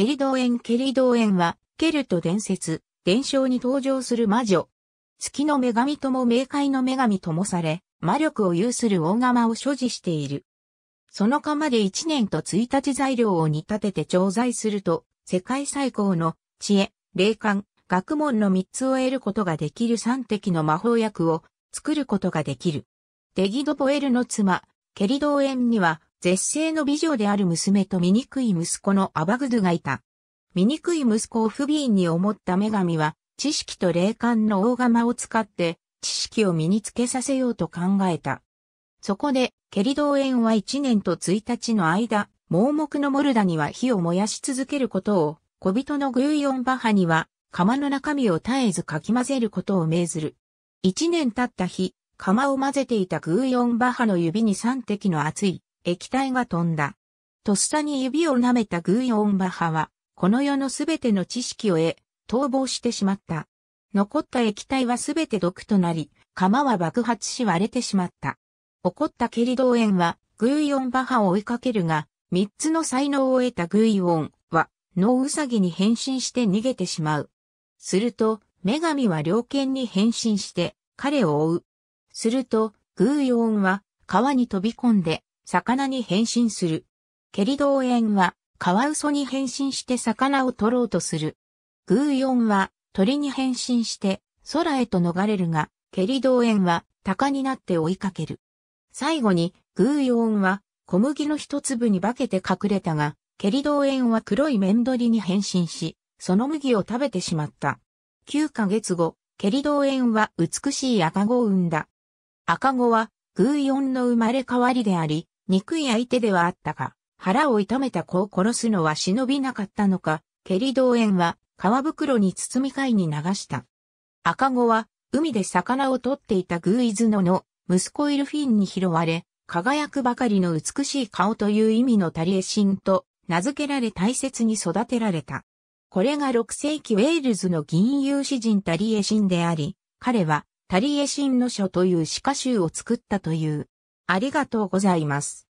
ケリドーエンケリドーエンは、ケルト伝説、伝承に登場する魔女。月の女神とも冥界の女神ともされ、魔力を有する大釜を所持している。その釜で1年と1日材料を煮立てて調剤すると、世界最高の知恵、霊感、学問の3つを得ることができる3滴の魔法薬を作ることができる。デギドボエルの妻、ケリドーエンには絶世の美女である娘と醜い息子のアバグドゥがいた。醜い息子を不憫に思った女神は、知識と霊感の大釜を使って、知識を身につけさせようと考えた。そこで、ケリドー園は1年と1日の間、盲目のモルダには火を燃やし続けることを、小人のグーヨンバハには、釜の中身を絶えずかき混ぜることを命ずる。1年経った日、釜を混ぜていたグーヨンバハの指に3滴の熱い液体が飛んだ。とっさに指を舐めたグイオンバハは、この世のすべての知識を得、逃亡してしまった。残った液体はすべて毒となり、釜は爆発し割れてしまった。怒ったケリドーエンは、グイオンバハを追いかけるが、三つの才能を得たグイオンは、ノウサギに変身して逃げてしまう。すると、女神は猟犬に変身して、彼を追う。すると、グーヨンは川に飛び込んで、魚に変身する。ケリド園エンは、カワウソに変身して魚を取ろうとする。グーヨンは、鳥に変身して、空へと逃れるが、ケリド園エンは、鷹になって追いかける。最後に、グーヨンは、小麦の一粒に化けて隠れたが、ケリド園エンは黒い面取りに変身し、その麦を食べてしまった。9ヶ月後、ケリド園エンは美しい赤子を産んだ。赤子は、グーヨンの生まれ変わりであり、憎い相手ではあったが、腹を痛めた子を殺すのは忍びなかったのか、蹴りド園は皮袋に包み貝に流した。赤子は海で魚を取っていたグーイズノの息子イルフィンに拾われ、輝くばかりの美しい顔という意味のタリエシンと名付けられ大切に育てられた。これが6世紀ウェールズの銀融詩人タリエシンであり、彼はタリエシンの書という詩歌集を作ったという。ありがとうございます。